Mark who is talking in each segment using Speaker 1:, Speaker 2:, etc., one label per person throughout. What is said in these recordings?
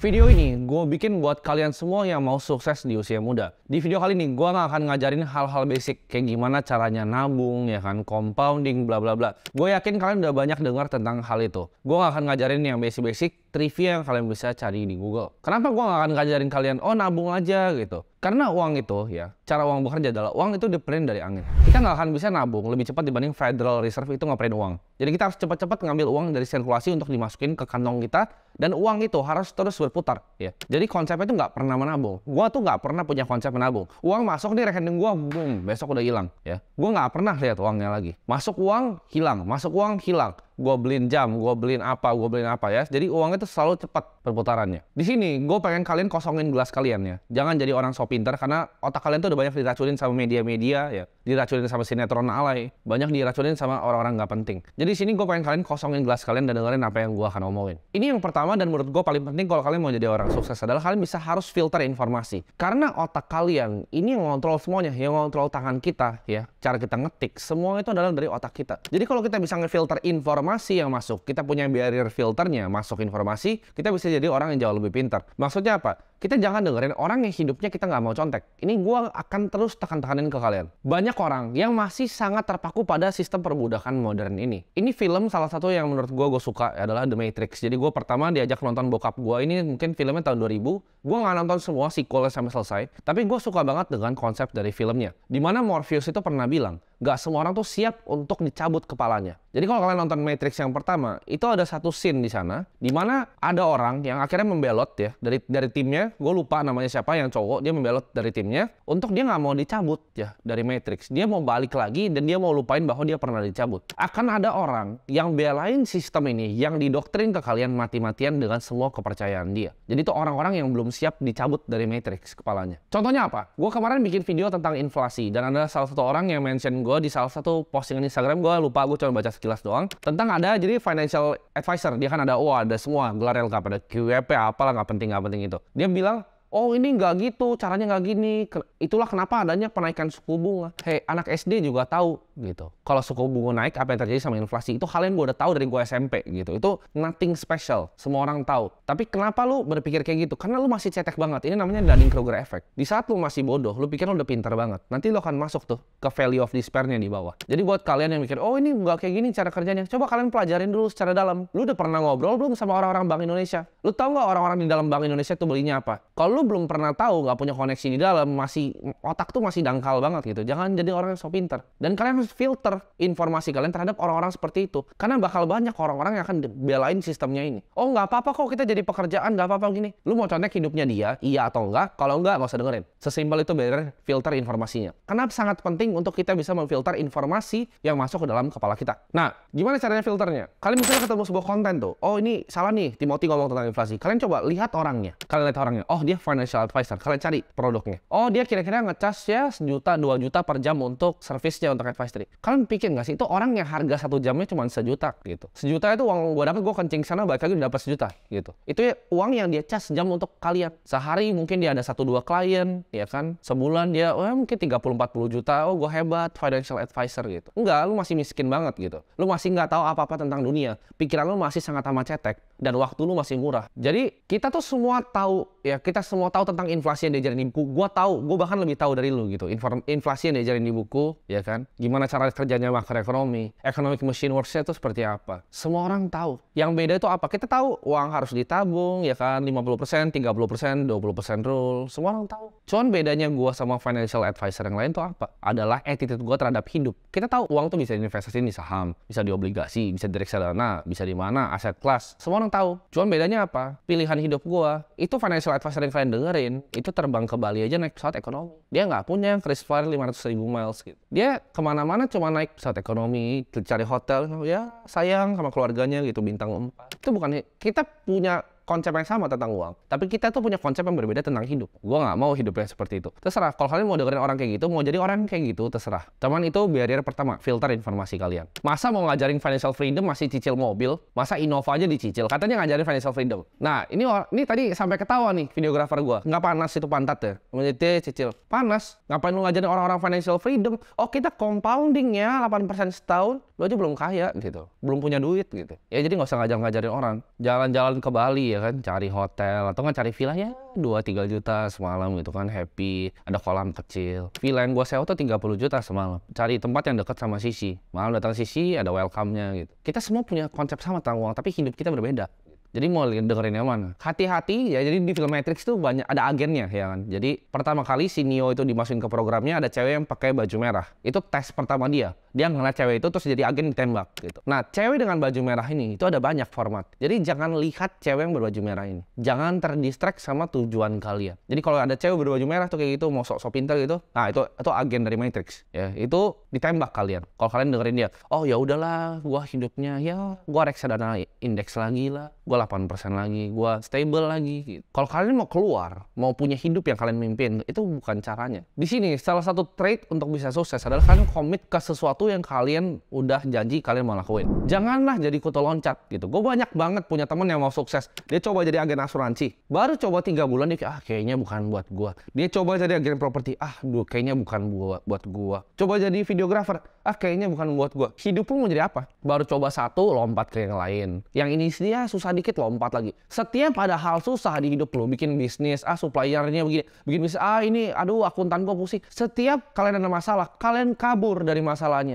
Speaker 1: Video ini gue bikin buat kalian semua yang mau sukses di usia muda. Di video kali ini gue gak akan ngajarin hal-hal basic kayak gimana caranya nabung, ya kan, compounding, bla bla bla. Gue yakin kalian udah banyak dengar tentang hal itu. Gue gak akan ngajarin yang basic-basic trivia yang kalian bisa cari di Google. Kenapa gue gak akan ngajarin kalian, oh nabung aja gitu. Karena uang itu ya, cara uang bekerja adalah uang itu diprint dari angin. Kita nggak akan bisa nabung lebih cepat dibanding Federal Reserve itu ngapain uang. Jadi kita harus cepat-cepat ngambil uang dari sirkulasi untuk dimasukin ke kantong kita dan uang itu harus terus berputar ya jadi konsepnya itu nggak pernah menabung gua tuh nggak pernah punya konsep menabung uang masuk nih rekening gua boom besok udah hilang ya gua nggak pernah lihat uangnya lagi masuk uang hilang masuk uang hilang gue beliin jam, gue beliin apa, gue beliin apa ya. Jadi uangnya itu selalu cepat perputarannya. Di sini gue pengen kalian kosongin gelas kalian ya. Jangan jadi orang so pinter karena otak kalian tuh udah banyak diracunin sama media-media ya. Diracunin sama sinetron alay. Banyak diracunin sama orang-orang nggak penting. Jadi di sini gue pengen kalian kosongin gelas kalian dan dengerin apa yang gue akan omongin. Ini yang pertama dan menurut gue paling penting kalau kalian mau jadi orang sukses adalah kalian bisa harus filter informasi. Karena otak kalian ini yang ngontrol semuanya, yang ngontrol tangan kita ya. Cara kita ngetik, semua itu adalah dari otak kita. Jadi kalau kita bisa ngefilter informasi informasi yang masuk, kita punya barrier filternya masuk informasi, kita bisa jadi orang yang jauh lebih pintar. Maksudnya apa? kita jangan dengerin orang yang hidupnya kita nggak mau contek. Ini gue akan terus tekan-tekanin ke kalian. Banyak orang yang masih sangat terpaku pada sistem perbudakan modern ini. Ini film salah satu yang menurut gue gue suka adalah The Matrix. Jadi gue pertama diajak nonton bokap gue. Ini mungkin filmnya tahun 2000. Gue nggak nonton semua sequelnya sampai selesai. Tapi gue suka banget dengan konsep dari filmnya. Dimana Morpheus itu pernah bilang, nggak semua orang tuh siap untuk dicabut kepalanya. Jadi kalau kalian nonton Matrix yang pertama, itu ada satu scene di sana, dimana ada orang yang akhirnya membelot ya dari dari timnya gue lupa namanya siapa yang cowok, dia membelot dari timnya untuk dia nggak mau dicabut ya dari Matrix. Dia mau balik lagi dan dia mau lupain bahwa dia pernah dicabut. Akan ada orang yang belain sistem ini, yang didoktrin ke kalian mati-matian dengan semua kepercayaan dia. Jadi itu orang-orang yang belum siap dicabut dari Matrix kepalanya. Contohnya apa? Gue kemarin bikin video tentang inflasi dan ada salah satu orang yang mention gue di salah satu postingan Instagram gue lupa gue cuma baca sekilas doang tentang ada jadi financial advisor dia kan ada wah oh, ada semua gelar LK pada QWP e apalah nggak penting nggak penting itu dia bilang, oh ini nggak gitu, caranya nggak gini. Itulah kenapa adanya penaikan suku bunga. Hei, anak SD juga tahu gitu. Kalau suku bunga naik, apa yang terjadi sama inflasi? Itu hal yang gue udah tahu dari gue SMP gitu. Itu nothing special, semua orang tahu. Tapi kenapa lu berpikir kayak gitu? Karena lu masih cetek banget. Ini namanya Dunning-Kruger effect. Di saat lu masih bodoh, lu pikir lu udah pinter banget. Nanti lu akan masuk tuh ke value of despair di bawah. Jadi buat kalian yang mikir, oh ini nggak kayak gini cara kerjanya. Coba kalian pelajarin dulu secara dalam. Lu udah pernah ngobrol belum sama orang-orang Bank Indonesia? Lu tahu nggak orang-orang di dalam Bank Indonesia tuh belinya apa? Kalau lu belum pernah tahu, nggak punya koneksi di dalam, masih otak tuh masih dangkal banget gitu. Jangan jadi orang yang so pinter. Dan kalian harus filter informasi kalian terhadap orang-orang seperti itu. Karena bakal banyak orang-orang yang akan belain sistemnya ini. Oh nggak apa-apa kok kita jadi pekerjaan, nggak apa-apa gini. Lu mau contek hidupnya dia, iya atau enggak? Kalau enggak, nggak usah dengerin. Sesimpel itu bener filter informasinya. Karena sangat penting untuk kita bisa memfilter informasi yang masuk ke dalam kepala kita. Nah, gimana caranya filternya? Kalian misalnya ketemu sebuah konten tuh, oh ini salah nih, Timothy ngomong tentang inflasi. Kalian coba lihat orangnya. Kalian lihat orangnya, oh dia financial advisor. Kalian cari produknya. Oh dia kira-kira ngecas ya sejuta, dua juta per jam untuk servisnya untuk advisor istri. Kalian pikir nggak sih itu orang yang harga satu jamnya cuma sejuta gitu. Sejuta itu uang gue dapat gue kencing sana balik lagi dapat sejuta gitu. Itu ya uang yang dia cas jam untuk kalian. Sehari mungkin dia ada satu dua klien ya kan. Sebulan dia oh, ya mungkin 30 40 juta. Oh gue hebat financial advisor gitu. Enggak, lu masih miskin banget gitu. Lu masih nggak tahu apa-apa tentang dunia. Pikiran lu masih sangat amat cetek dan waktu lu masih murah. Jadi kita tuh semua tahu ya kita semua tahu tentang inflasi yang diajarin di buku. Gue tahu, gue bahkan lebih tahu dari lu gitu. Inform inflasi yang diajarin di buku ya kan. Gimana gimana cara kerjanya makroekonomi, economic machine works itu seperti apa. Semua orang tahu. Yang beda itu apa? Kita tahu uang harus ditabung, ya kan, 50%, 30%, 20% rule. Semua orang tahu. Cuman bedanya gue sama financial advisor yang lain itu apa? Adalah attitude gue terhadap hidup. Kita tahu uang tuh bisa diinvestasi di saham, bisa di obligasi, bisa di reksadana, bisa di mana, aset kelas. Semua orang tahu. Cuman bedanya apa? Pilihan hidup gue, itu financial advisor yang kalian dengerin, itu terbang ke Bali aja naik pesawat ekonomi. Dia nggak punya Chris Flyer 500 ribu miles gitu. Dia kemana kemana-mana cuma naik pesawat ekonomi, cari hotel, ya sayang sama keluarganya gitu bintang empat Itu bukan, kita punya konsep yang sama tentang uang, tapi kita tuh punya konsep yang berbeda tentang hidup. Gue nggak mau hidupnya seperti itu. Terserah, kalau kalian mau dengerin orang kayak gitu, mau jadi orang kayak gitu, terserah. Teman itu barrier pertama, filter informasi kalian. Masa mau ngajarin financial freedom masih cicil mobil? Masa Innova aja dicicil? Katanya ngajarin financial freedom. Nah, ini ini tadi sampai ketawa nih videografer gue. Nggak panas itu pantat ya? Menjadi cicil. Panas. Ngapain lu ngajarin orang-orang financial freedom? Oh, kita compounding ya 8% setahun. Lu aja belum kaya gitu. Belum punya duit gitu. Ya jadi nggak usah ngajar-ngajarin orang. Jalan-jalan ke Bali ya kan cari hotel atau kan cari villa ya dua tiga juta semalam gitu kan happy ada kolam kecil villa yang gue sewa tuh puluh juta semalam cari tempat yang dekat sama sisi malam datang sisi ada welcome-nya gitu kita semua punya konsep sama tentang uang tapi hidup kita berbeda jadi mau dengerin yang mana? Hati-hati ya. Jadi di film Matrix tuh banyak ada agennya ya kan. Jadi pertama kali si Neo itu dimasukin ke programnya ada cewek yang pakai baju merah. Itu tes pertama dia dia ngeliat cewek itu terus jadi agen ditembak gitu. Nah, cewek dengan baju merah ini itu ada banyak format. Jadi jangan lihat cewek yang berbaju merah ini. Jangan terdistract sama tujuan kalian. Jadi kalau ada cewek berbaju merah tuh kayak gitu mau sok-sok pintar gitu, nah itu itu agen dari Matrix ya. Itu ditembak kalian. Kalau kalian dengerin dia, "Oh ya udahlah, gua hidupnya ya gua reksadana indeks lagi lah, gua 8% lagi, gua stable lagi." Gitu. Kalau kalian mau keluar, mau punya hidup yang kalian mimpin, itu bukan caranya. Di sini salah satu trait untuk bisa sukses adalah kalian komit ke sesuatu sesuatu yang kalian udah janji kalian mau lakuin. Janganlah jadi kutu loncat gitu. Gue banyak banget punya temen yang mau sukses. Dia coba jadi agen asuransi. Baru coba tiga bulan dia ah kayaknya bukan buat gue. Dia coba jadi agen properti. Ah duh kayaknya bukan buat buat gue. Coba jadi videografer, Ah kayaknya bukan buat gue. Hidup lu mau jadi apa? Baru coba satu lompat ke yang lain. Yang ini sih ya susah dikit lompat lagi. Setiap ada hal susah di hidup lo bikin bisnis. Ah suppliernya begini. Bikin bisnis. Ah ini aduh akuntan gue pusing. Setiap kalian ada masalah kalian kabur dari masalahnya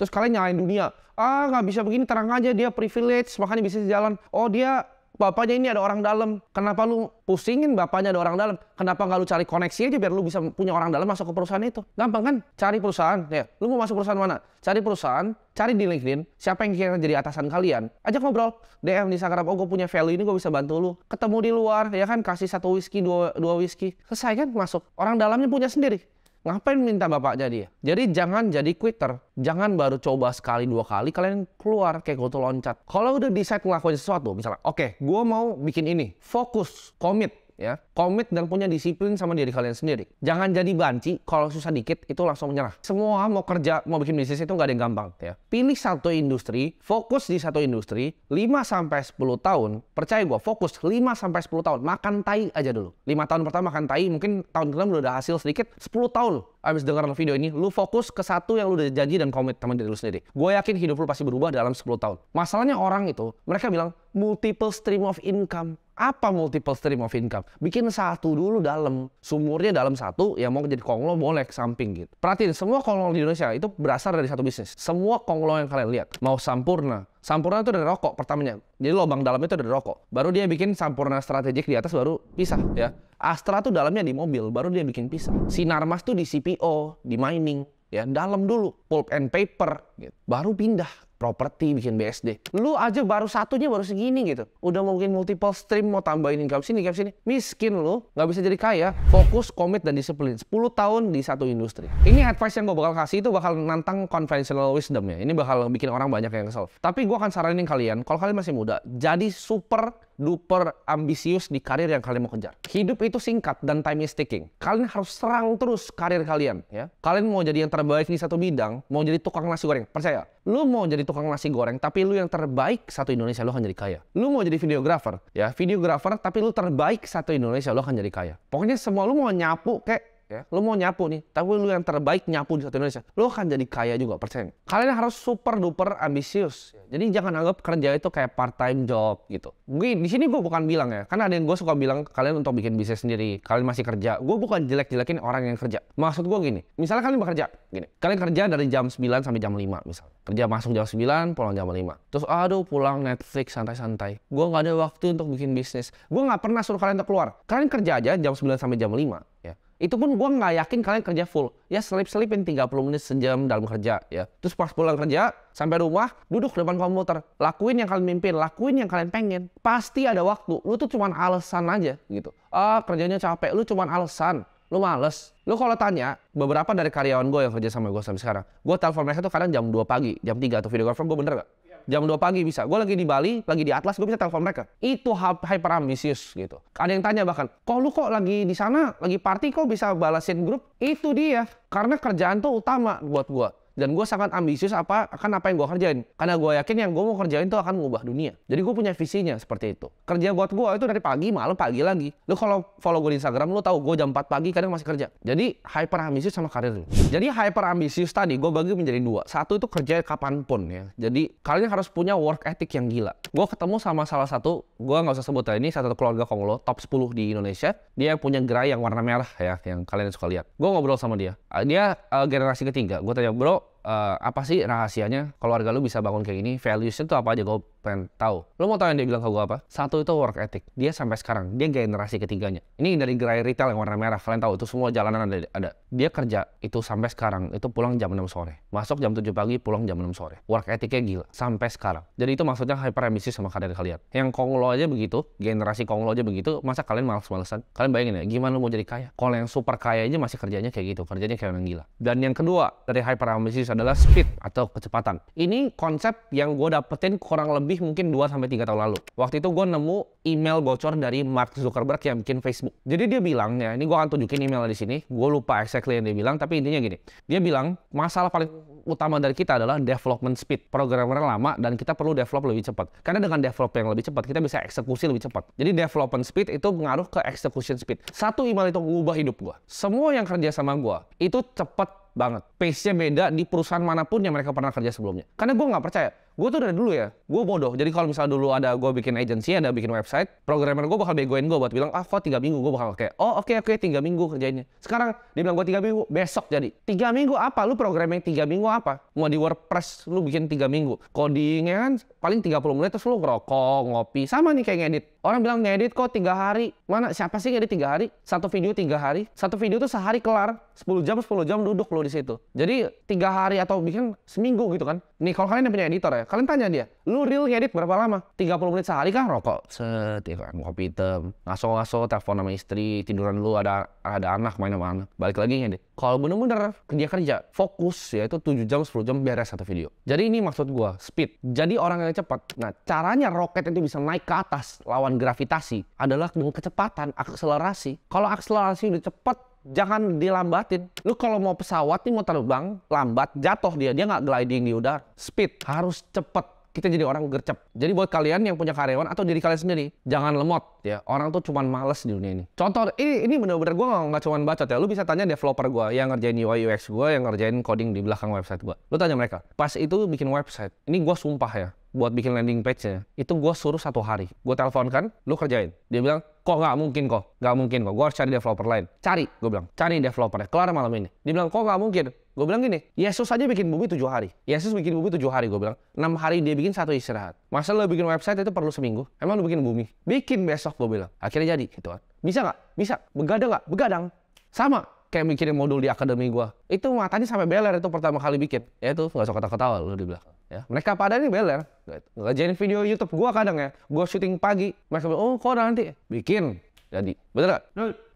Speaker 1: Terus kalian nyalain dunia. Ah nggak bisa begini, terang aja dia privilege, makanya bisa jalan. Oh dia bapaknya ini ada orang dalam. Kenapa lu pusingin bapaknya ada orang dalam? Kenapa nggak lu cari koneksi aja biar lu bisa punya orang dalam masuk ke perusahaan itu? Gampang kan? Cari perusahaan, ya. Lu mau masuk perusahaan mana? Cari perusahaan, cari di LinkedIn. Siapa yang kira jadi atasan kalian? Ajak ngobrol. DM di Instagram, oh gue punya value ini, gue bisa bantu lu. Ketemu di luar, ya kan? Kasih satu whisky, dua, dua whisky. Selesai kan masuk. Orang dalamnya punya sendiri. Ngapain minta bapaknya dia? Jadi jangan jadi quitter. Jangan baru coba sekali dua kali kalian keluar kayak goto loncat. Kalau udah decide ngelakuin sesuatu, misalnya oke okay, gue mau bikin ini, fokus, komit, ya. Komit dan punya disiplin sama diri kalian sendiri. Jangan jadi banci kalau susah dikit itu langsung menyerah. Semua mau kerja, mau bikin bisnis itu nggak ada yang gampang ya. Pilih satu industri, fokus di satu industri 5 sampai sepuluh tahun. Percaya gue, fokus 5 sampai sepuluh tahun. Makan tai aja dulu. Lima tahun pertama makan tai, mungkin tahun kedua udah hasil sedikit. 10 tahun abis denger video ini, lu fokus ke satu yang lu udah janji dan komit teman diri lu sendiri. Gue yakin hidup lu pasti berubah dalam 10 tahun. Masalahnya orang itu, mereka bilang multiple stream of income. Apa multiple stream of income? Bikin satu dulu dalam. Sumurnya dalam satu, yang mau jadi konglo boleh ke samping gitu. Perhatiin, semua konglo di Indonesia itu berasal dari satu bisnis. Semua konglo yang kalian lihat. Mau Sampurna, Sampurna itu dari rokok pertamanya. Jadi lubang dalamnya itu dari rokok. Baru dia bikin Sampurna strategik di atas baru pisah ya. Astra tuh dalamnya di mobil, baru dia bikin pisah. Sinarmas tuh di CPO, di mining, ya dalam dulu pulp and paper gitu. baru pindah properti, bikin BSD. Lu aja baru satunya baru segini gitu. Udah mau mungkin multiple stream, mau tambahin income sini, income sini. Miskin lu, nggak bisa jadi kaya. Fokus, komit, dan disiplin. 10 tahun di satu industri. Ini advice yang gue bakal kasih itu bakal nantang conventional wisdom ya. Ini bakal bikin orang banyak yang kesel. Tapi gue akan saranin kalian, kalau kalian masih muda, jadi super duper ambisius di karir yang kalian mau kejar. Hidup itu singkat dan time is ticking. Kalian harus serang terus karir kalian ya. Kalian mau jadi yang terbaik di satu bidang, mau jadi tukang nasi goreng, percaya. Lu mau jadi tukang nasi goreng tapi lu yang terbaik satu Indonesia lu akan jadi kaya. Lu mau jadi videographer ya, videographer tapi lu terbaik satu Indonesia lu akan jadi kaya. Pokoknya semua lu mau nyapu kayak ya lo mau nyapu nih tapi lo yang terbaik nyapu di satu Indonesia lo akan jadi kaya juga persen kalian harus super duper ambisius ya. jadi jangan anggap kerja itu kayak part time job gitu gue di sini gue bukan bilang ya karena ada yang gue suka bilang kalian untuk bikin bisnis sendiri kalian masih kerja gue bukan jelek jelekin orang yang kerja maksud gue gini misalnya kalian bekerja gini kalian kerja dari jam 9 sampai jam 5 misalnya kerja masuk jam 9 pulang jam 5 terus aduh pulang Netflix santai-santai gue nggak ada waktu untuk bikin bisnis gue nggak pernah suruh kalian untuk keluar kalian kerja aja jam 9 sampai jam 5 ya itu pun gue nggak yakin kalian kerja full. Ya selip-selipin 30 menit sejam dalam kerja ya. Terus pas pulang kerja, sampai rumah, duduk depan komputer. Lakuin yang kalian mimpin, lakuin yang kalian pengen. Pasti ada waktu. Lu tuh cuman alasan aja gitu. Ah kerjanya capek, lu cuman alasan lu males. Lu kalau tanya, beberapa dari karyawan gue yang kerja sama gue sampai sekarang, gue telepon mereka tuh kadang jam 2 pagi, jam 3 atau video videographer, gue bener gak? Jam 2 pagi bisa. Gue lagi di Bali, lagi di Atlas, gue bisa telepon mereka. Itu hyper ambisius gitu. Ada yang tanya bahkan, kok lu kok lagi di sana, lagi party kok bisa balasin grup? Itu dia. Karena kerjaan tuh utama buat gue dan gue sangat ambisius apa akan apa yang gue kerjain karena gue yakin yang gue mau kerjain itu akan mengubah dunia jadi gue punya visinya seperti itu kerja buat gue itu dari pagi malam pagi lagi lo kalau follow gue di Instagram lo tahu gue jam 4 pagi kadang masih kerja jadi hyper ambisius sama karir lo jadi hyper ambisius tadi gue bagi menjadi dua satu itu kerja kapanpun ya jadi kalian harus punya work ethic yang gila gue ketemu sama salah satu gue nggak usah sebut ini satu keluarga konglo top 10 di Indonesia dia punya gerai yang warna merah ya yang kalian suka lihat gue ngobrol sama dia dia uh, generasi ketiga gue tanya bro up uh, apa sih rahasianya keluarga lu bisa bangun kayak gini valuesnya tuh apa aja gue pengen tahu lu mau tahu yang dia bilang ke gue apa satu itu work ethic dia sampai sekarang dia generasi ketiganya ini dari gerai retail yang warna merah kalian tahu itu semua jalanan ada ada dia kerja itu sampai sekarang itu pulang jam 6 sore masuk jam 7 pagi pulang jam 6 sore work ethicnya gila sampai sekarang jadi itu maksudnya hyper ambisius sama karir kalian yang konglo aja begitu generasi konglo aja begitu masa kalian males-malesan kalian bayangin ya gimana lu mau jadi kaya kalau yang super kaya aja masih kerjanya kayak gitu kerjanya kayak orang gila dan yang kedua dari hyper ambisius adalah speed atau kecepatan. Ini konsep yang gue dapetin kurang lebih mungkin 2-3 tahun lalu. Waktu itu gue nemu email bocor dari Mark Zuckerberg yang bikin Facebook. Jadi dia bilang, ya ini gue akan tunjukin emailnya di sini, gue lupa exactly yang dia bilang, tapi intinya gini. Dia bilang, masalah paling utama dari kita adalah development speed. Programmer lama dan kita perlu develop lebih cepat. Karena dengan develop yang lebih cepat, kita bisa eksekusi lebih cepat. Jadi development speed itu mengaruh ke execution speed. Satu email itu mengubah hidup gue. Semua yang kerja sama gue, itu cepat banget. Pace-nya beda di perusahaan manapun yang mereka pernah kerja sebelumnya. Karena gue nggak percaya. Gue tuh dari dulu ya, gue bodoh. Jadi kalau misalnya dulu ada gue bikin agency, ada bikin website, programmer gue bakal begoin gue buat bilang, ah kok tiga minggu? Gue bakal kayak, oh oke okay, oke okay, tiga minggu kerjainnya. Sekarang dia bilang gue tiga minggu, besok jadi. Tiga minggu apa? Lu programming tiga minggu apa? Mau di WordPress, lu bikin tiga minggu. Codingnya kan paling 30 menit terus lu ngerokok, ngopi. Sama nih kayak ngedit. Orang bilang ngedit kok tiga hari. Mana siapa sih ngedit tiga hari? Satu video tiga hari. Satu video tuh sehari kelar 10 jam 10 jam duduk lo di situ. Jadi tiga hari atau bikin seminggu gitu kan. Nih kalau kalian yang punya editor ya, kalian tanya dia, lu real ngedit berapa lama? 30 menit sehari kah? rokok, set ya kan, kopi hitam, ngaso-ngaso, telepon sama istri, tiduran lu ada ada anak main sama anak. Balik lagi deh. Kalau bener-bener kerja-kerja, fokus ya itu 7 jam 10 jam beres satu video. Jadi ini maksud gua speed. Jadi orang yang cepat. Nah, caranya roket itu bisa naik ke atas lawan gravitasi adalah dengan kecepatan, akselerasi. Kalau akselerasi udah cepat jangan dilambatin. Lu kalau mau pesawat nih mau terbang, lambat, jatuh dia, dia nggak gliding di udara. Speed harus cepet. Kita jadi orang gercep. Jadi buat kalian yang punya karyawan atau diri kalian sendiri, jangan lemot ya. Orang tuh cuman males di dunia ini. Contoh ini ini bener-bener gue nggak cuman baca. ya. Lu bisa tanya developer gue yang ngerjain UI UX gue, yang ngerjain coding di belakang website gue. Lu tanya mereka. Pas itu bikin website. Ini gue sumpah ya buat bikin landing page-nya, itu gue suruh satu hari. Gue telepon kan, lu kerjain. Dia bilang, kok nggak mungkin kok, nggak mungkin kok, gue harus cari developer lain. Cari, gue bilang, cari developernya, kelar malam ini. Dia bilang, kok nggak mungkin? Gue bilang gini, Yesus aja bikin bumi tujuh hari. Yesus bikin bumi tujuh hari, gue bilang. Enam hari dia bikin satu istirahat. Masa lo bikin website itu perlu seminggu? Emang lo bikin bumi? Bikin besok, gue bilang. Akhirnya jadi, gitu kan. Bisa nggak? Bisa. Begadang nggak? Begadang. Sama, kayak mikirin modul di akademi gue itu matanya sampai beler itu pertama kali bikin ya itu nggak usah ketawa-ketawa lu belakang. ya mereka pada ini beler ngajarin video YouTube gue kadang ya gue syuting pagi mereka bilang oh kok nanti bikin jadi betul gak?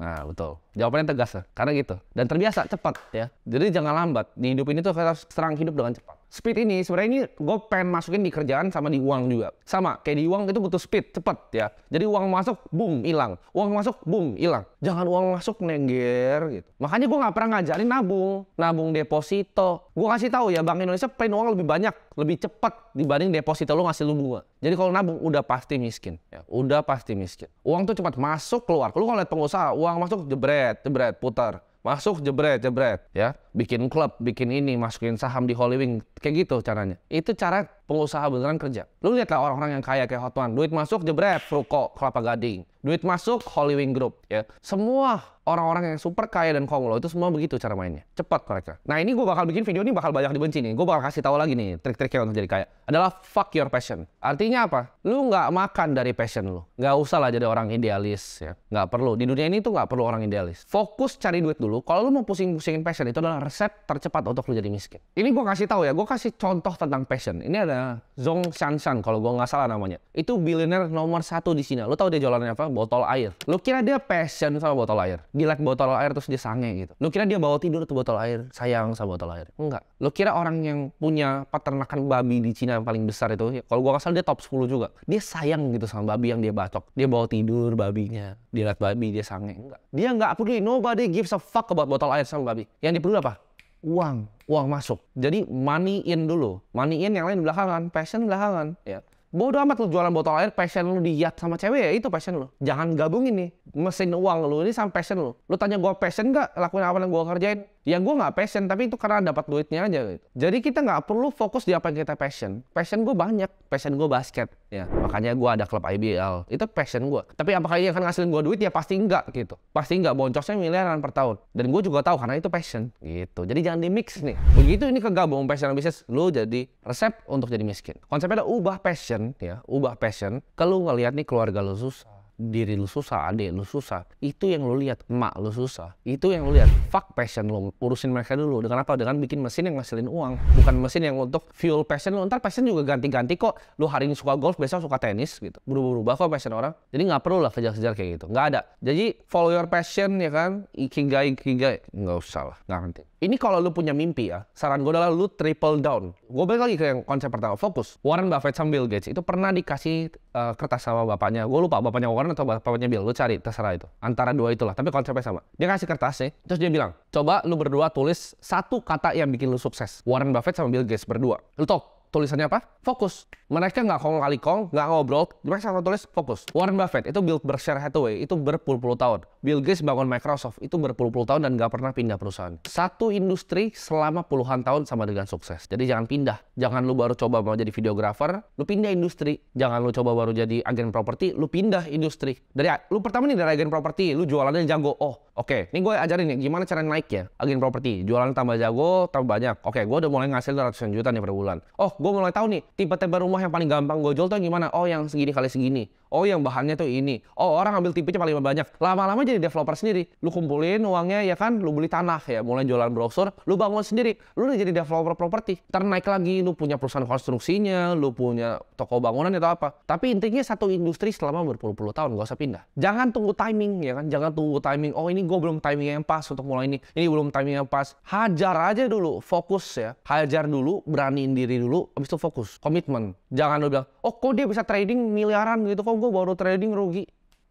Speaker 1: Nah betul jawabannya tegas ya, karena gitu dan terbiasa cepat ya jadi jangan lambat di hidup ini tuh harus serang hidup dengan cepat speed ini sebenarnya ini gue pengen masukin di kerjaan sama di uang juga sama kayak di uang itu butuh speed cepet ya jadi uang masuk boom hilang uang masuk boom hilang jangan uang masuk nengger gitu makanya gue nggak pernah ngajarin nabung nabung deposito gue kasih tahu ya bank Indonesia pengen uang lebih banyak lebih cepat dibanding deposito lo ngasih lu bunga jadi kalau nabung udah pasti miskin ya udah pasti miskin uang tuh cepat masuk keluar lu kalau lihat pengusaha uang masuk jebret jebret putar masuk jebret jebret ya bikin klub bikin ini masukin saham di Holy kayak gitu caranya itu cara pengusaha beneran kerja. Lu lihatlah orang-orang yang kaya kayak Hotman, duit masuk jebret Fruko Kelapa Gading, duit masuk Hollywood Group ya. Semua orang-orang yang super kaya dan konglo itu semua begitu cara mainnya. Cepat mereka. Nah, ini gue bakal bikin video ini bakal banyak dibenci nih. Gue bakal kasih tahu lagi nih trik-triknya untuk jadi kaya. Adalah fuck your passion. Artinya apa? Lu nggak makan dari passion lu. Nggak usah lah jadi orang idealis ya. Nggak perlu. Di dunia ini tuh nggak perlu orang idealis. Fokus cari duit dulu. Kalau lu mau pusing-pusingin passion itu adalah resep tercepat untuk lu jadi miskin. Ini gue kasih tahu ya. Gue kasih contoh tentang passion. Ini ada ada Zong Shanshan kalau gue nggak salah namanya. Itu billionaire nomor satu di Cina. Lo tau dia jualannya apa? Botol air. Lo kira dia passion sama botol air? Dia like botol air terus dia sange gitu. Lo kira dia bawa tidur tuh botol air? Sayang sama botol air? Enggak. Lo kira orang yang punya peternakan babi di Cina yang paling besar itu? kalau gue nggak salah dia top 10 juga. Dia sayang gitu sama babi yang dia bacok. Dia bawa tidur babinya. Dia like babi, dia sange. Enggak. Dia nggak peduli. Nobody gives a fuck about botol air sama babi. Yang dipeduli apa? uang, uang masuk. Jadi money in dulu, money in yang lain belakangan, passion belakangan. Ya. Bodoh amat lu jualan botol air, passion lu diiat sama cewek ya itu passion lu. Jangan gabung ini mesin uang lu ini sama passion lu. Lu tanya gua passion gak lakuin apa yang gua kerjain? ya gue nggak passion tapi itu karena dapat duitnya aja gitu. jadi kita nggak perlu fokus di apa yang kita passion passion gue banyak passion gue basket ya makanya gue ada klub IBL itu passion gue tapi apakah ini akan ngasilin gue duit ya pasti enggak gitu pasti enggak boncosnya miliaran per tahun dan gue juga tahu karena itu passion gitu jadi jangan di mix nih begitu ini kegabung passion dan bisnis lo jadi resep untuk jadi miskin konsepnya ada ubah passion ya ubah passion kalau ngeliat nih keluarga lo susah diri lu susah, adik lu susah, itu yang lu lihat, emak lu susah, itu yang lu lihat, fuck passion lu, urusin mereka dulu. Dengan apa? Dengan bikin mesin yang ngasilin uang, bukan mesin yang untuk fuel passion lu. Ntar passion juga ganti-ganti kok. Lu hari ini suka golf, besok suka tenis gitu. Berubah-ubah kok passion orang. Jadi nggak perlu lah kejar-kejar kayak gitu, nggak ada. Jadi follow your passion ya kan, ikigai ikigai nggak usah lah, nggak penting. Ini kalau lu punya mimpi ya, saran gue adalah lu triple down. Gue balik lagi ke yang konsep pertama, fokus. Warren Buffett sama Bill Gates itu pernah dikasih uh, kertas sama bapaknya. Gue lupa bapaknya Warren atau bapaknya Bill, lu cari terserah itu. Antara dua itulah, tapi konsepnya sama. Dia kasih kertas sih, terus dia bilang, coba lu berdua tulis satu kata yang bikin lu sukses. Warren Buffett sama Bill Gates berdua. Lu tau tulisannya apa? Fokus. Mereka nggak kong kali kong, nggak ngobrol, mereka sama tulis fokus. Warren Buffett itu build Berkshire Hathaway, itu berpuluh-puluh tahun. Bill Gates bangun Microsoft, itu berpuluh-puluh tahun dan nggak pernah pindah perusahaan. Satu industri selama puluhan tahun sama dengan sukses. Jadi jangan pindah. Jangan lu baru coba mau jadi videografer, lu pindah industri. Jangan lu coba baru jadi agen properti, lu pindah industri. Dari lu pertama nih dari agen properti, lu jualannya jago. Oh, Oke, ini gue ajarin nih gimana cara naik ya agen properti. Jualan tambah jago, tambah banyak. Oke, gue udah mulai ngasih ratusan juta nih per bulan. Oh, gue mulai tahu nih tipe-tipe rumah yang paling gampang gue jual tuh gimana? Oh, yang segini kali segini oh yang bahannya tuh ini oh orang ambil tipenya paling banyak lama-lama jadi developer sendiri lu kumpulin uangnya ya kan lu beli tanah ya mulai jualan brosur lu bangun sendiri lu udah jadi developer properti ntar lagi lu punya perusahaan konstruksinya lu punya toko bangunan atau apa tapi intinya satu industri selama berpuluh-puluh tahun gak usah pindah jangan tunggu timing ya kan jangan tunggu timing oh ini gue belum timing yang pas untuk mulai ini ini belum timing yang pas hajar aja dulu fokus ya hajar dulu beraniin diri dulu habis itu fokus komitmen Jangan lu bilang, oh kok dia bisa trading miliaran gitu, kok gue baru trading rugi.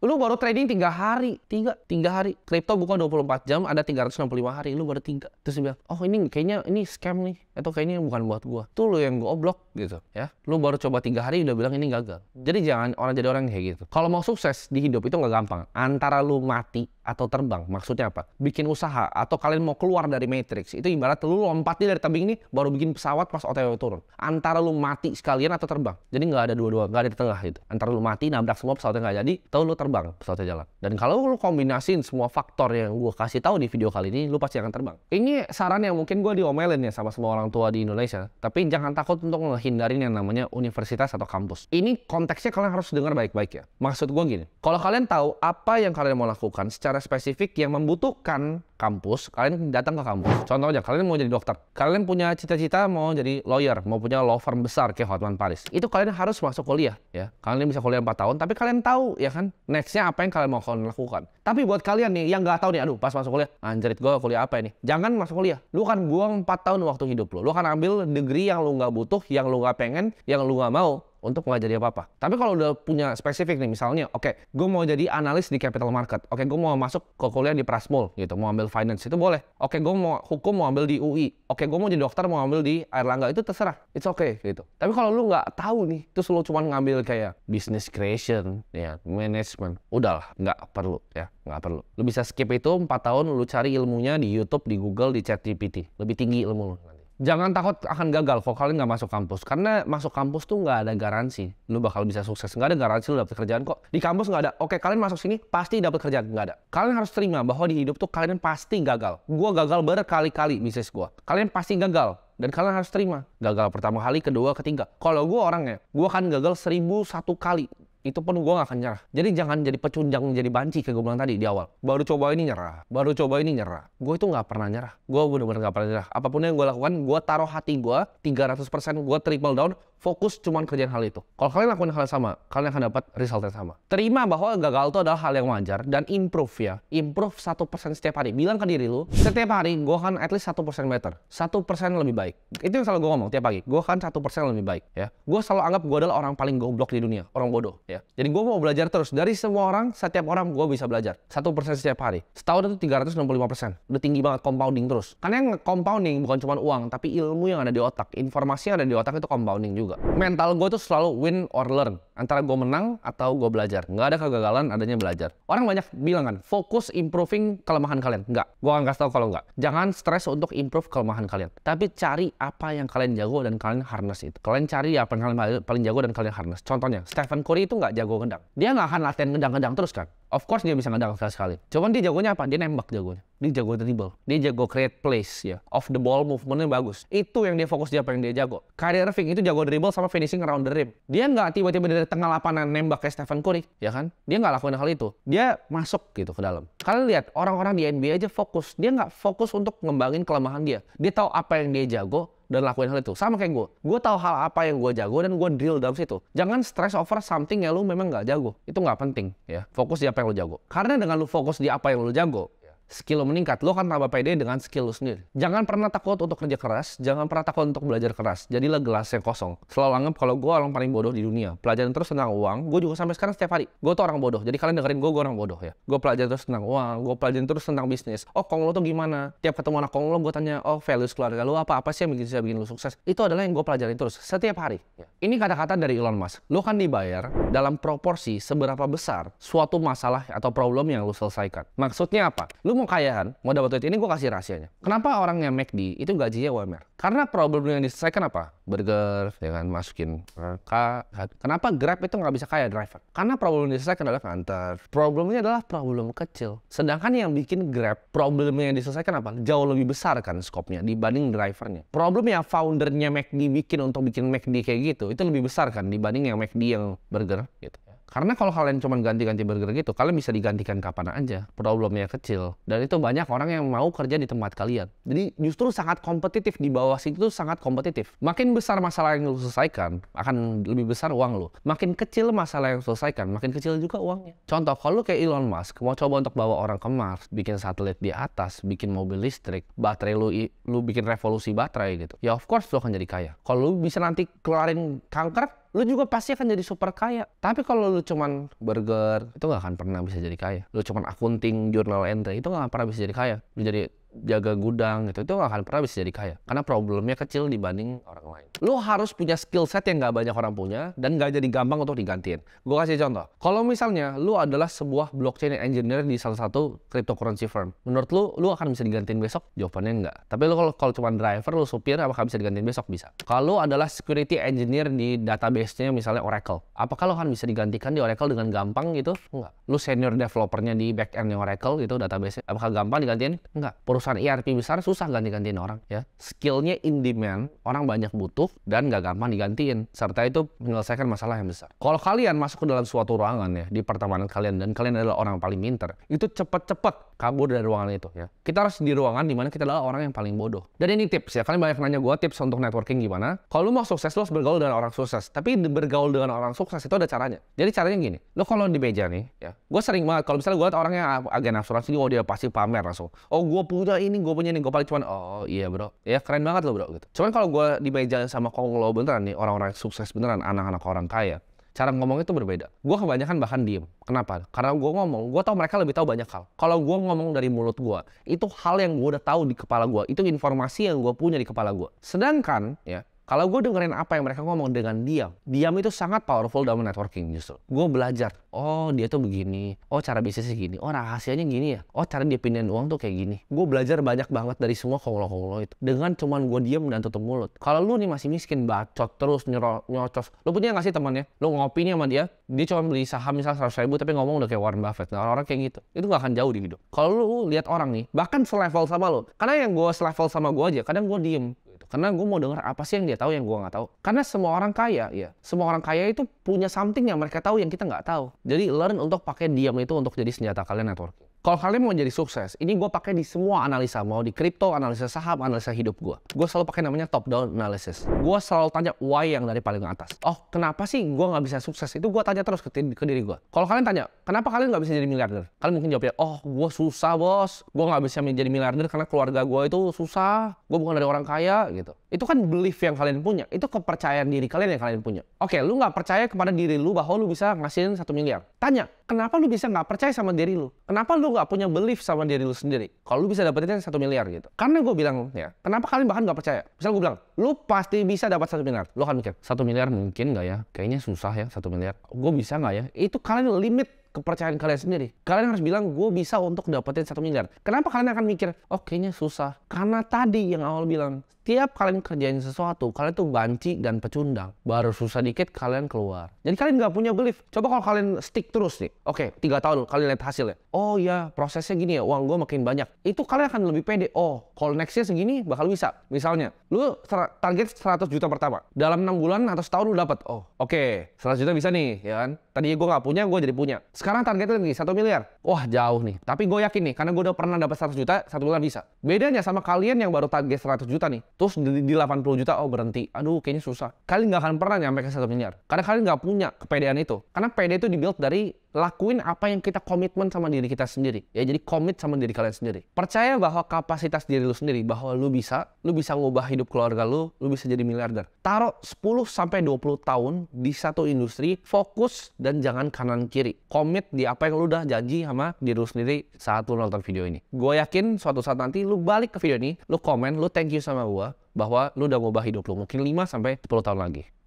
Speaker 1: Lu baru trading tiga hari, tiga, tiga hari. Kripto buka 24 jam, ada 365 hari, lu baru tiga. Terus dia bilang, oh ini kayaknya ini scam nih, atau kayaknya bukan buat gua. Tuh lu yang gue oblok gitu ya. Lu baru coba tiga hari udah bilang ini gagal. Jadi jangan orang jadi orang kayak gitu. Kalau mau sukses di hidup itu nggak gampang. Antara lu mati atau terbang. Maksudnya apa? Bikin usaha atau kalian mau keluar dari matrix. Itu ibarat lu lompatnya dari tebing ini baru bikin pesawat pas OTW turun. Antara lu mati sekalian atau terbang. Jadi nggak ada dua-dua, nggak ada di tengah itu Antara lu mati nabrak semua pesawatnya nggak jadi, atau lu terbang pesawatnya jalan. Dan kalau lu kombinasin semua faktor yang gue kasih tahu di video kali ini, lu pasti akan terbang. Ini saran yang mungkin gue diomelin ya sama semua orang tua di Indonesia. Tapi jangan takut untuk menghindarin yang namanya universitas atau kampus. Ini konteksnya kalian harus dengar baik-baik ya. Maksud gue gini, kalau kalian tahu apa yang kalian mau lakukan secara secara spesifik yang membutuhkan kampus, kalian datang ke kampus. Contohnya, kalian mau jadi dokter. Kalian punya cita-cita mau jadi lawyer, mau punya law firm besar kayak Hotman Paris. Itu kalian harus masuk kuliah. ya. Kalian bisa kuliah 4 tahun, tapi kalian tahu ya kan, nextnya apa yang kalian mau kalian lakukan. Tapi buat kalian nih, yang nggak tahu nih, aduh pas masuk kuliah, anjrit gue kuliah apa ini? Jangan masuk kuliah. Lu kan buang 4 tahun waktu hidup lu. Lu kan ambil negeri yang lu nggak butuh, yang lu nggak pengen, yang lu nggak mau untuk nggak jadi apa-apa. Tapi kalau udah punya spesifik nih, misalnya, oke, okay, gue mau jadi analis di capital market, oke, okay, gue mau masuk ke kuliah di Prasmul gitu, mau ambil finance itu boleh. Oke, okay, gue mau hukum mau ambil di UI, oke, okay, gue mau jadi dokter mau ambil di Airlangga itu terserah, it's okay gitu. Tapi kalau lu nggak tahu nih, terus lu cuma ngambil kayak business creation, ya management, udahlah, nggak perlu ya, nggak perlu. Lu bisa skip itu 4 tahun, lu cari ilmunya di YouTube, di Google, di ChatGPT, lebih tinggi ilmu lu jangan takut akan gagal kalau kalian nggak masuk kampus karena masuk kampus tuh nggak ada garansi lu bakal bisa sukses nggak ada garansi lu dapet kerjaan kok di kampus nggak ada oke kalian masuk sini pasti dapet kerjaan nggak ada kalian harus terima bahwa di hidup tuh kalian pasti gagal gua gagal berkali-kali bisnis gua kalian pasti gagal dan kalian harus terima gagal pertama kali kedua ketiga kalau gua orangnya gua akan gagal seribu satu kali itu pun gue gak akan nyerah. Jadi jangan jadi pecundang, jadi banci kayak gue bilang tadi di awal. Baru coba ini nyerah, baru coba ini nyerah. Gue itu gak pernah nyerah. Gue bener-bener gak pernah nyerah. Apapun yang gue lakukan, gue taruh hati gue 300%, gue triple down, fokus cuman kerjaan hal itu. Kalau kalian lakukan hal yang sama, kalian akan dapat result yang sama. Terima bahwa gagal itu adalah hal yang wajar dan improve ya. Improve satu persen setiap hari. Bilang ke diri lu, setiap hari gue akan at least satu persen better, satu persen lebih baik. Itu yang selalu gue ngomong tiap pagi. Gue akan satu persen lebih baik ya. Gue selalu anggap gue adalah orang paling goblok di dunia, orang bodoh. Ya ya. Jadi gue mau belajar terus. Dari semua orang, setiap orang gue bisa belajar. Satu persen setiap hari. Setahun itu 365 persen. Udah tinggi banget compounding terus. Karena yang compounding bukan cuma uang, tapi ilmu yang ada di otak. Informasi yang ada di otak itu compounding juga. Mental gue tuh selalu win or learn. Antara gue menang atau gue belajar. Gak ada kegagalan, adanya belajar. Orang banyak bilang kan, fokus improving kelemahan kalian. Nggak. Gue akan kasih tau kalau nggak. Jangan stres untuk improve kelemahan kalian. Tapi cari apa yang kalian jago dan kalian harness itu. Kalian cari apa yang kalian paling jago dan kalian harness. Contohnya, Stephen Curry itu nggak nggak jago ngedang. Dia nggak akan latihan ngedang-ngedang terus kan. Of course dia bisa ngedang sekali-sekali. Cuman dia jagonya apa? Dia nembak jagonya. Dia jago dribble. Dia jago create place ya. Off the ball movementnya bagus. Itu yang dia fokus dia apa yang dia jago. Kyrie Irving itu jago dribble sama finishing around the rim. Dia nggak tiba-tiba dari tengah lapangan nembak kayak Stephen Curry, ya kan? Dia nggak lakuin hal itu. Dia masuk gitu ke dalam. Kalian lihat orang-orang di NBA aja fokus. Dia nggak fokus untuk ngembangin kelemahan dia. Dia tahu apa yang dia jago, dan lakuin hal itu. Sama kayak gue. Gue tahu hal apa yang gue jago dan gue drill dalam situ. Jangan stress over something yang lu memang nggak jago. Itu nggak penting ya. Fokus di apa yang lu jago. Karena dengan lu fokus di apa yang lu jago, skill lo meningkat, lo akan tambah pede dengan skill lo sendiri. Jangan pernah takut untuk kerja keras, jangan pernah takut untuk belajar keras. Jadilah gelas yang kosong. Selalu anggap kalau gue orang paling bodoh di dunia. Pelajaran terus tentang uang, gue juga sampai sekarang setiap hari. Gue tuh orang bodoh, jadi kalian dengerin gue, gue orang bodoh ya. Gue pelajaran terus tentang uang, gue pelajarin terus tentang bisnis. Oh, kong lo tuh gimana? Tiap ketemu anak kong lo, gue tanya, oh values keluarga lo apa? Apa sih yang bikin, bisa bikin lo sukses? Itu adalah yang gue pelajarin terus setiap hari. Ya. Ini kata-kata dari Elon Musk. Lo kan dibayar dalam proporsi seberapa besar suatu masalah atau problem yang lo selesaikan. Maksudnya apa? Lo mau mau kan, mau dapat duit ini gue kasih rahasianya. Kenapa orang yang make di itu gajinya UMR? Karena problem yang diselesaikan apa? Burger, dengan ya masukin K. Kan. Kenapa Grab itu nggak bisa kaya driver? Karena problem yang diselesaikan adalah antar. Problemnya adalah problem kecil. Sedangkan yang bikin Grab, problem yang diselesaikan apa? Jauh lebih besar kan skopnya dibanding drivernya. Problem yang foundernya McD bikin untuk bikin McD kayak gitu, itu lebih besar kan dibanding yang McD yang burger gitu. Karena kalau kalian cuma ganti-ganti burger gitu, kalian bisa digantikan kapan aja. Problemnya kecil. Dan itu banyak orang yang mau kerja di tempat kalian. Jadi justru sangat kompetitif di bawah situ sangat kompetitif. Makin besar masalah yang lu selesaikan, akan lebih besar uang lu. Makin kecil masalah yang selesaikan, makin kecil juga uangnya. Contoh, kalau lu kayak Elon Musk, mau coba untuk bawa orang ke Mars, bikin satelit di atas, bikin mobil listrik, baterai lu, lu bikin revolusi baterai gitu. Ya of course lu akan jadi kaya. Kalau lu bisa nanti kelarin kanker, lu juga pasti akan jadi super kaya. Tapi kalau lu cuman burger, itu gak akan pernah bisa jadi kaya. Lu cuman akunting, jurnal entry, itu gak akan pernah bisa jadi kaya. Lu jadi jaga gudang gitu itu gak akan pernah bisa jadi kaya karena problemnya kecil dibanding orang lain lu harus punya skill set yang gak banyak orang punya dan gak jadi gampang untuk digantiin gue kasih contoh kalau misalnya lu adalah sebuah blockchain engineer di salah satu cryptocurrency firm menurut lu lu akan bisa digantiin besok jawabannya enggak tapi lu kalau cuma driver lu supir apakah bisa digantiin besok bisa kalau adalah security engineer di database-nya misalnya Oracle apakah lu akan bisa digantikan di Oracle dengan gampang gitu enggak lu senior developernya di backend Oracle gitu database apakah gampang digantiin enggak Perus perusahaan ERP besar susah ganti-gantiin orang ya. Skillnya in demand, orang banyak butuh dan gak gampang digantiin. Serta itu menyelesaikan masalah yang besar. Kalau kalian masuk ke dalam suatu ruangan ya, di pertemanan kalian dan kalian adalah orang paling pinter, itu cepet-cepet kabur dari ruangan itu ya. Kita harus di ruangan dimana kita adalah orang yang paling bodoh. Dan ini tips ya, kalian banyak nanya gue tips untuk networking gimana. Kalau lu mau sukses, lu harus bergaul dengan orang sukses. Tapi bergaul dengan orang sukses itu ada caranya. Jadi caranya gini, lu kalau di meja nih ya, gue sering banget, kalau misalnya gue orang yang agen asuransi, oh dia pasti pamer langsung. Oh gue punya enggak ini gue punya nih gue paling cuman oh iya bro ya keren banget lo bro gitu cuman kalau gue di meja sama konglo beneran nih orang-orang sukses beneran anak-anak orang kaya cara ngomong itu berbeda. Gue kebanyakan bahkan diem. Kenapa? Karena gue ngomong, gue tau mereka lebih tahu banyak hal. Kalau gue ngomong dari mulut gue, itu hal yang gue udah tahu di kepala gue. Itu informasi yang gue punya di kepala gue. Sedangkan, ya, kalau gue dengerin apa yang mereka ngomong dengan diam, diam itu sangat powerful dalam networking justru. Gue belajar, oh dia tuh begini, oh cara bisnisnya gini, oh rahasianya gini ya, oh cara dia pindahin uang tuh kayak gini. Gue belajar banyak banget dari semua kaulo-kaulo itu. Dengan cuman gue diam dan tutup mulut. Kalau lu nih masih miskin, bacot terus, nyero, nyocos. Lu punya nggak sih temannya? Lu ngopi nih sama dia, dia cuma beli saham misalnya 100 ribu tapi ngomong udah kayak Warren Buffett. Nah orang-orang kayak gitu. Itu gak akan jauh di hidup. Kalau lu lihat orang nih, bahkan selevel sama lu, Karena yang gue selevel sama gue aja, kadang gue diem. Karena gue mau dengar apa sih yang dia tahu yang gue nggak tahu. Karena semua orang kaya, ya. Semua orang kaya itu punya something yang mereka tahu yang kita nggak tahu. Jadi learn untuk pakai diam itu untuk jadi senjata kalian networking. Kalau kalian mau jadi sukses, ini gue pakai di semua analisa, mau di kripto, analisa saham, analisa hidup gue. Gue selalu pakai namanya top down analysis. Gue selalu tanya why yang dari paling atas. Oh, kenapa sih gue nggak bisa sukses? Itu gue tanya terus ke, ke diri gue. Kalau kalian tanya, kenapa kalian nggak bisa jadi miliarder? Kalian mungkin jawabnya, oh gue susah bos, gue nggak bisa menjadi miliarder karena keluarga gue itu susah, gue bukan dari orang kaya gitu itu kan belief yang kalian punya itu kepercayaan diri kalian yang kalian punya oke lu nggak percaya kepada diri lu bahwa lu bisa ngasihin satu miliar tanya kenapa lu bisa nggak percaya sama diri lu kenapa lu nggak punya belief sama diri lu sendiri kalau lu bisa dapetin satu miliar gitu karena gue bilang ya kenapa kalian bahkan nggak percaya misal gue bilang lu pasti bisa dapat satu miliar lu kan mikir satu miliar mungkin nggak ya kayaknya susah ya satu miliar gue bisa nggak ya itu kalian limit kepercayaan kalian sendiri. Kalian harus bilang, gue bisa untuk dapetin satu miliar. Kenapa kalian akan mikir, oh kayaknya susah. Karena tadi yang awal bilang, tiap kalian kerjain sesuatu, kalian tuh banci dan pecundang. Baru susah dikit kalian keluar. Jadi kalian nggak punya belief. Coba kalau kalian stick terus nih. Oke, tiga tahun kalian lihat hasilnya. Oh iya, prosesnya gini ya, uang gue makin banyak. Itu kalian akan lebih pede. Oh, kalau nextnya segini bakal bisa. Misalnya, lu target 100 juta pertama. Dalam enam bulan atau setahun lu dapat. Oh, oke, okay, 100 juta bisa nih, ya kan? Tadi gue nggak punya, gue jadi punya. Sekarang targetnya lagi satu miliar. Wah, jauh nih. Tapi gue yakin nih, karena gue udah pernah dapat 100 juta, satu bulan bisa. Bedanya sama kalian yang baru target 100 juta nih Terus di 80 juta, oh berhenti. Aduh, kayaknya susah. Kalian nggak akan pernah nyampe ke satu miliar. Karena kalian nggak punya kepedean itu. Karena pede itu dibuild dari lakuin apa yang kita komitmen sama diri kita sendiri ya jadi komit sama diri kalian sendiri percaya bahwa kapasitas diri lu sendiri bahwa lu bisa lu bisa ngubah hidup keluarga lu lu bisa jadi miliarder taruh 10 sampai 20 tahun di satu industri fokus dan jangan kanan kiri komit di apa yang lu udah janji sama diri lu sendiri saat lu nonton video ini gue yakin suatu saat nanti lu balik ke video ini lu komen lu thank you sama gue bahwa lu udah ngubah hidup lu mungkin 5 sampai 10 tahun lagi